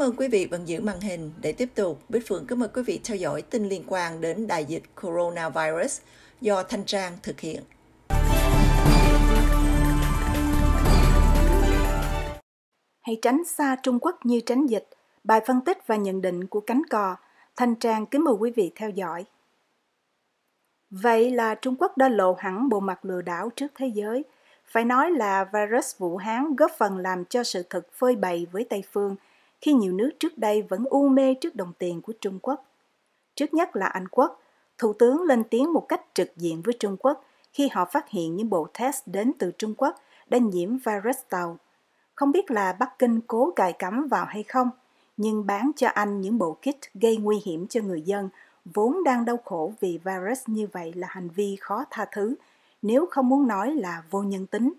Cảm ơn quý vị vẫn giữ màn hình. Để tiếp tục, Bích Phượng kính mời quý vị theo dõi tin liên quan đến đại dịch coronavirus do Thanh Trang thực hiện. Hãy tránh xa Trung Quốc như tránh dịch. Bài phân tích và nhận định của cánh cò. Thanh Trang kính mời quý vị theo dõi. Vậy là Trung Quốc đã lộ hẳn bộ mặt lừa đảo trước thế giới. Phải nói là virus Vũ Hán góp phần làm cho sự thật phơi bày với Tây Phương – khi nhiều nước trước đây vẫn u mê trước đồng tiền của Trung Quốc. Trước nhất là Anh Quốc, Thủ tướng lên tiếng một cách trực diện với Trung Quốc khi họ phát hiện những bộ test đến từ Trung Quốc đã nhiễm virus tàu. Không biết là Bắc Kinh cố cài cắm vào hay không, nhưng bán cho Anh những bộ kit gây nguy hiểm cho người dân vốn đang đau khổ vì virus như vậy là hành vi khó tha thứ, nếu không muốn nói là vô nhân tính.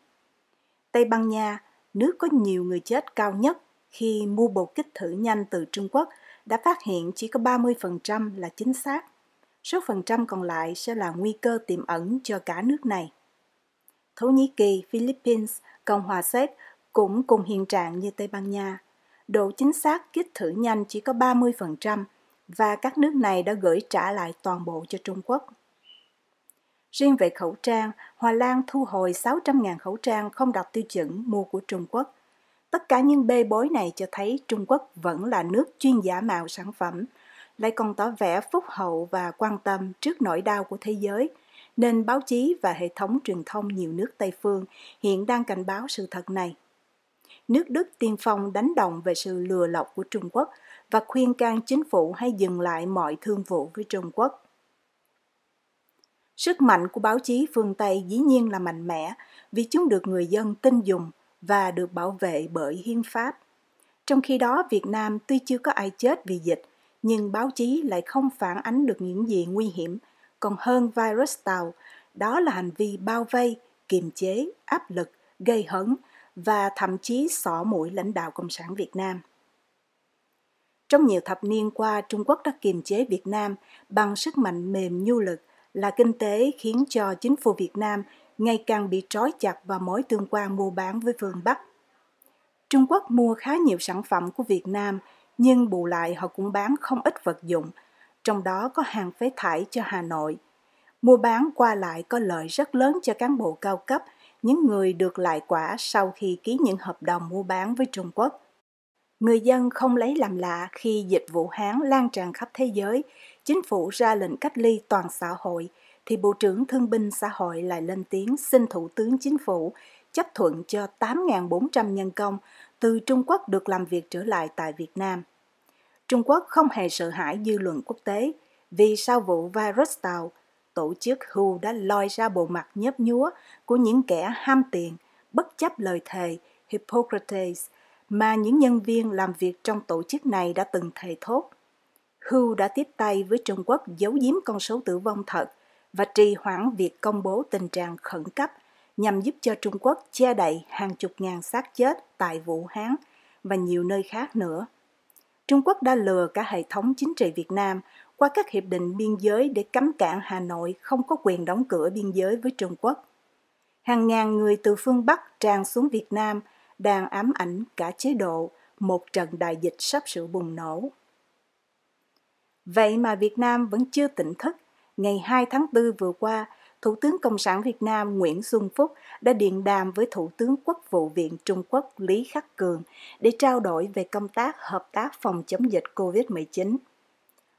Tây Ban Nha, nước có nhiều người chết cao nhất khi mua bộ kích thử nhanh từ Trung Quốc đã phát hiện chỉ có 30% là chính xác. Số phần trăm còn lại sẽ là nguy cơ tiềm ẩn cho cả nước này. Thổ Nhĩ Kỳ, Philippines, Cộng hòa Séc cũng cùng hiện trạng như Tây Ban Nha. Độ chính xác kích thử nhanh chỉ có 30% và các nước này đã gửi trả lại toàn bộ cho Trung Quốc. Riêng về khẩu trang, Hòa Lan thu hồi 600.000 khẩu trang không đạt tiêu chuẩn mua của Trung Quốc Tất cả những bê bối này cho thấy Trung Quốc vẫn là nước chuyên giả mạo sản phẩm, lại còn tỏ vẻ phúc hậu và quan tâm trước nỗi đau của thế giới, nên báo chí và hệ thống truyền thông nhiều nước Tây phương hiện đang cảnh báo sự thật này. Nước Đức tiên phong đánh đồng về sự lừa lọc của Trung Quốc và khuyên can chính phủ hãy dừng lại mọi thương vụ với Trung Quốc. Sức mạnh của báo chí phương Tây dĩ nhiên là mạnh mẽ vì chúng được người dân tin dùng và được bảo vệ bởi hiến pháp. Trong khi đó, Việt Nam tuy chưa có ai chết vì dịch, nhưng báo chí lại không phản ánh được những gì nguy hiểm, còn hơn virus tàu, đó là hành vi bao vây, kiềm chế, áp lực, gây hấn và thậm chí xỏ mũi lãnh đạo Cộng sản Việt Nam. Trong nhiều thập niên qua, Trung Quốc đã kiềm chế Việt Nam bằng sức mạnh mềm nhu lực là kinh tế khiến cho chính phủ Việt Nam ngày càng bị trói chặt vào mối tương quan mua bán với phương Bắc. Trung Quốc mua khá nhiều sản phẩm của Việt Nam, nhưng bù lại họ cũng bán không ít vật dụng, trong đó có hàng phế thải cho Hà Nội. Mua bán qua lại có lợi rất lớn cho cán bộ cao cấp, những người được lại quả sau khi ký những hợp đồng mua bán với Trung Quốc. Người dân không lấy làm lạ khi dịch Vũ Hán lan tràn khắp thế giới, chính phủ ra lệnh cách ly toàn xã hội – thì Bộ trưởng Thương binh Xã hội lại lên tiếng xin Thủ tướng Chính phủ chấp thuận cho 8.400 nhân công từ Trung Quốc được làm việc trở lại tại Việt Nam. Trung Quốc không hề sợ hãi dư luận quốc tế vì sau vụ virus tàu, tổ chức WHO đã loi ra bộ mặt nhấp nhúa của những kẻ ham tiền, bất chấp lời thề Hippocrates mà những nhân viên làm việc trong tổ chức này đã từng thề thốt. WHO đã tiếp tay với Trung Quốc giấu giếm con số tử vong thật và trì hoãn việc công bố tình trạng khẩn cấp nhằm giúp cho Trung Quốc che đậy hàng chục ngàn xác chết tại Vũ Hán và nhiều nơi khác nữa. Trung Quốc đã lừa cả hệ thống chính trị Việt Nam qua các hiệp định biên giới để cấm cản Hà Nội không có quyền đóng cửa biên giới với Trung Quốc. Hàng ngàn người từ phương Bắc tràn xuống Việt Nam đang ám ảnh cả chế độ một trận đại dịch sắp sửa bùng nổ. Vậy mà Việt Nam vẫn chưa tỉnh thức ngày 2 tháng 4 vừa qua, Thủ tướng Cộng sản Việt Nam Nguyễn Xuân Phúc đã điện đàm với Thủ tướng Quốc vụ viện Trung Quốc Lý Khắc Cường để trao đổi về công tác hợp tác phòng chống dịch COVID-19.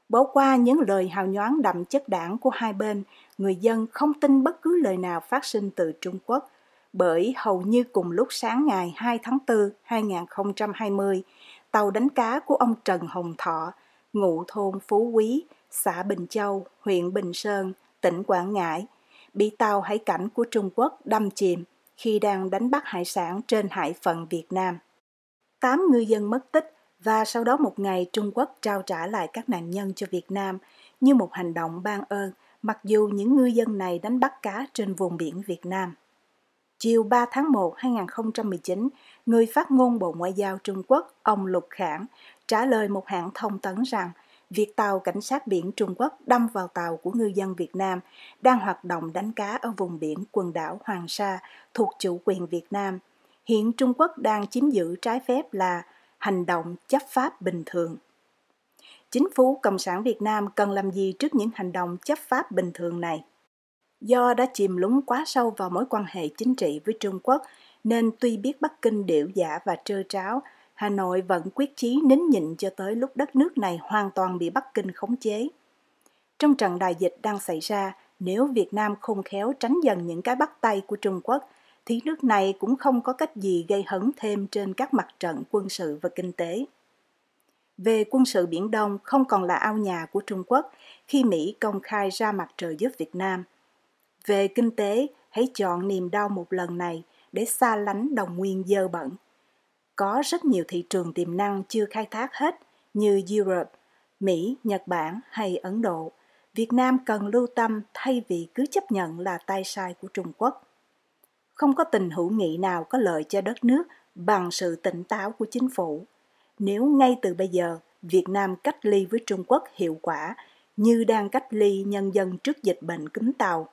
Bỏ qua những lời hào nhoáng đậm chất đảng của hai bên, người dân không tin bất cứ lời nào phát sinh từ Trung Quốc, bởi hầu như cùng lúc sáng ngày 2 tháng 4 2020, tàu đánh cá của ông Trần Hồng Thọ, ngụ thôn Phú Quý, xã Bình Châu, huyện Bình Sơn, tỉnh Quảng Ngãi, bị tàu hải cảnh của Trung Quốc đâm chìm khi đang đánh bắt hải sản trên hải phận Việt Nam. Tám ngư dân mất tích và sau đó một ngày Trung Quốc trao trả lại các nạn nhân cho Việt Nam như một hành động ban ơn mặc dù những ngư dân này đánh bắt cá trên vùng biển Việt Nam. Chiều 3 tháng 1 2019, người phát ngôn Bộ Ngoại giao Trung Quốc, ông Lục Khảng, trả lời một hãng thông tấn rằng việc tàu cảnh sát biển Trung Quốc đâm vào tàu của ngư dân Việt Nam đang hoạt động đánh cá ở vùng biển quần đảo Hoàng Sa thuộc chủ quyền Việt Nam. Hiện Trung Quốc đang chiếm giữ trái phép là hành động chấp pháp bình thường. Chính phủ Cộng sản Việt Nam cần làm gì trước những hành động chấp pháp bình thường này? Do đã chìm lúng quá sâu vào mối quan hệ chính trị với Trung Quốc, nên tuy biết Bắc Kinh điệu giả và trơ tráo, Hà Nội vẫn quyết chí nín nhịn cho tới lúc đất nước này hoàn toàn bị Bắc Kinh khống chế. Trong trận đại dịch đang xảy ra, nếu Việt Nam không khéo tránh dần những cái bắt tay của Trung Quốc, thì nước này cũng không có cách gì gây hấn thêm trên các mặt trận quân sự và kinh tế. Về quân sự Biển Đông không còn là ao nhà của Trung Quốc khi Mỹ công khai ra mặt trời giúp Việt Nam. Về kinh tế, hãy chọn niềm đau một lần này để xa lánh đồng nguyên dơ bẩn có rất nhiều thị trường tiềm năng chưa khai thác hết như Europe, Mỹ, Nhật Bản hay Ấn Độ. Việt Nam cần lưu tâm thay vì cứ chấp nhận là tay sai của Trung Quốc. Không có tình hữu nghị nào có lợi cho đất nước bằng sự tỉnh táo của chính phủ. Nếu ngay từ bây giờ Việt Nam cách ly với Trung Quốc hiệu quả như đang cách ly nhân dân trước dịch bệnh cúm tàu,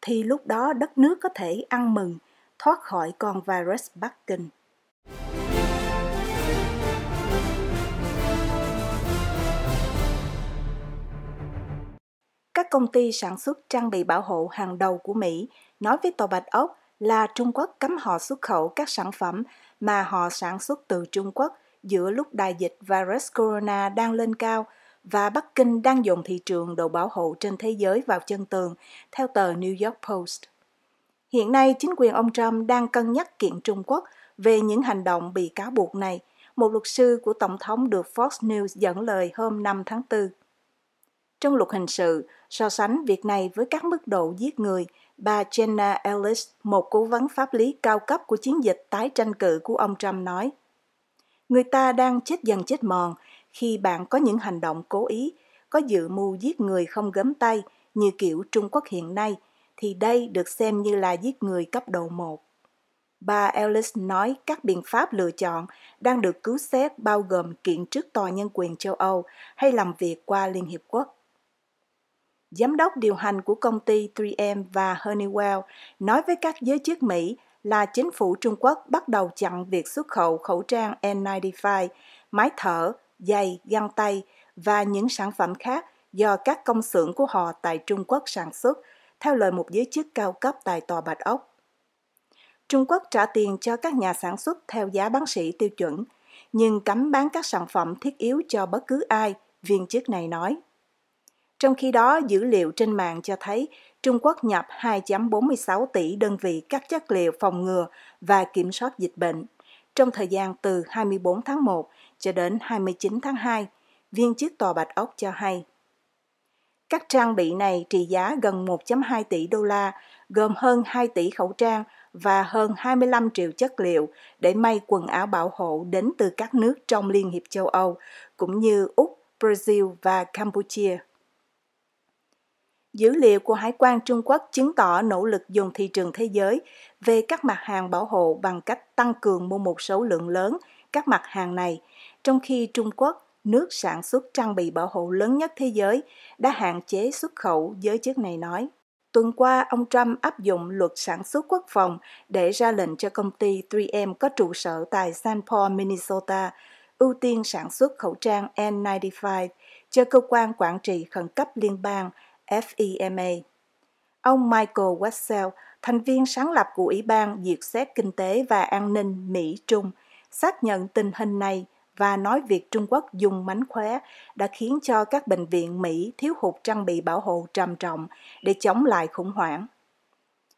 thì lúc đó đất nước có thể ăn mừng thoát khỏi con virus Bắc Kinh. công ty sản xuất trang bị bảo hộ hàng đầu của Mỹ nói với Tòa Bạch Ốc là Trung Quốc cấm họ xuất khẩu các sản phẩm mà họ sản xuất từ Trung Quốc giữa lúc đại dịch virus corona đang lên cao và Bắc Kinh đang dồn thị trường đồ bảo hộ trên thế giới vào chân tường, theo tờ New York Post. Hiện nay, chính quyền ông Trump đang cân nhắc kiện Trung Quốc về những hành động bị cáo buộc này, một luật sư của Tổng thống được Fox News dẫn lời hôm 5 tháng 4 trong luật hình sự, so sánh việc này với các mức độ giết người, bà Jenna Ellis, một cố vấn pháp lý cao cấp của chiến dịch tái tranh cử của ông Trump nói. Người ta đang chết dần chết mòn khi bạn có những hành động cố ý, có dự mưu giết người không gấm tay như kiểu Trung Quốc hiện nay, thì đây được xem như là giết người cấp độ 1. Bà Ellis nói các biện pháp lựa chọn đang được cứu xét bao gồm kiện trước Tòa Nhân quyền châu Âu hay làm việc qua Liên Hiệp Quốc giám đốc điều hành của công ty 3M và Honeywell, nói với các giới chức Mỹ là chính phủ Trung Quốc bắt đầu chặn việc xuất khẩu khẩu trang N95, máy thở, giày, găng tay và những sản phẩm khác do các công xưởng của họ tại Trung Quốc sản xuất, theo lời một giới chức cao cấp tại Tòa Bạch Ốc. Trung Quốc trả tiền cho các nhà sản xuất theo giá bán sỉ tiêu chuẩn, nhưng cấm bán các sản phẩm thiết yếu cho bất cứ ai, viên chức này nói. Trong khi đó, dữ liệu trên mạng cho thấy Trung Quốc nhập 2.46 tỷ đơn vị các chất liệu phòng ngừa và kiểm soát dịch bệnh. Trong thời gian từ 24 tháng 1 cho đến 29 tháng 2, viên chức tòa Bạch Ốc cho hay. Các trang bị này trị giá gần 1.2 tỷ đô la, gồm hơn 2 tỷ khẩu trang và hơn 25 triệu chất liệu để may quần áo bảo hộ đến từ các nước trong Liên hiệp châu Âu, cũng như Úc, Brazil và Campuchia. Dữ liệu của Hải quan Trung Quốc chứng tỏ nỗ lực dùng thị trường thế giới về các mặt hàng bảo hộ bằng cách tăng cường mua một số lượng lớn các mặt hàng này, trong khi Trung Quốc, nước sản xuất trang bị bảo hộ lớn nhất thế giới, đã hạn chế xuất khẩu, giới chức này nói. Tuần qua, ông Trump áp dụng luật sản xuất quốc phòng để ra lệnh cho công ty 3M có trụ sở tại St. Paul, Minnesota, ưu tiên sản xuất khẩu trang N95 cho cơ quan quản trị khẩn cấp liên bang FEMA. Ông Michael Wessel, thành viên sáng lập của Ủy ban Diệt xét Kinh tế và An ninh Mỹ-Trung, xác nhận tình hình này và nói việc Trung Quốc dùng mánh khóe đã khiến cho các bệnh viện Mỹ thiếu hụt trang bị bảo hộ trầm trọng để chống lại khủng hoảng.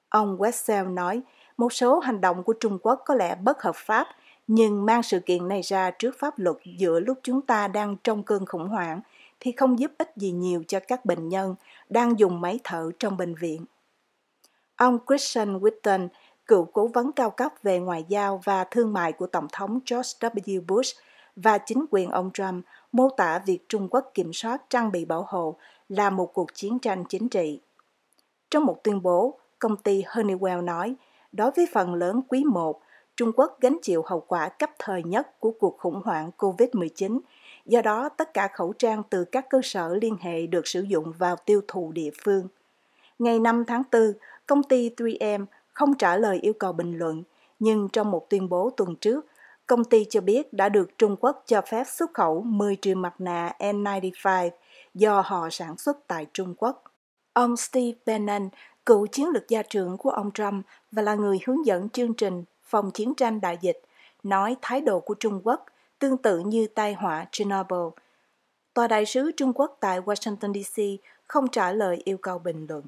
Ông Wessel nói, một số hành động của Trung Quốc có lẽ bất hợp pháp, nhưng mang sự kiện này ra trước pháp luật giữa lúc chúng ta đang trong cơn khủng hoảng – thì không giúp ích gì nhiều cho các bệnh nhân đang dùng máy thở trong bệnh viện. Ông Christian Whitten, cựu cố vấn cao cấp về ngoại giao và thương mại của Tổng thống George W. Bush và chính quyền ông Trump mô tả việc Trung Quốc kiểm soát trang bị bảo hộ là một cuộc chiến tranh chính trị. Trong một tuyên bố, công ty Honeywell nói, đối với phần lớn quý 1, Trung Quốc gánh chịu hậu quả cấp thời nhất của cuộc khủng hoảng COVID-19 Do đó, tất cả khẩu trang từ các cơ sở liên hệ được sử dụng vào tiêu thụ địa phương. Ngày 5 tháng 4, công ty 3M không trả lời yêu cầu bình luận, nhưng trong một tuyên bố tuần trước, công ty cho biết đã được Trung Quốc cho phép xuất khẩu 10 triệu mặt nạ N95 do họ sản xuất tại Trung Quốc. Ông Steve Bannon, cựu chiến lược gia trưởng của ông Trump và là người hướng dẫn chương trình phòng chiến tranh đại dịch, nói thái độ của Trung Quốc tương tự như tai họa Chernobyl. Tòa đại sứ Trung Quốc tại Washington DC không trả lời yêu cầu bình luận.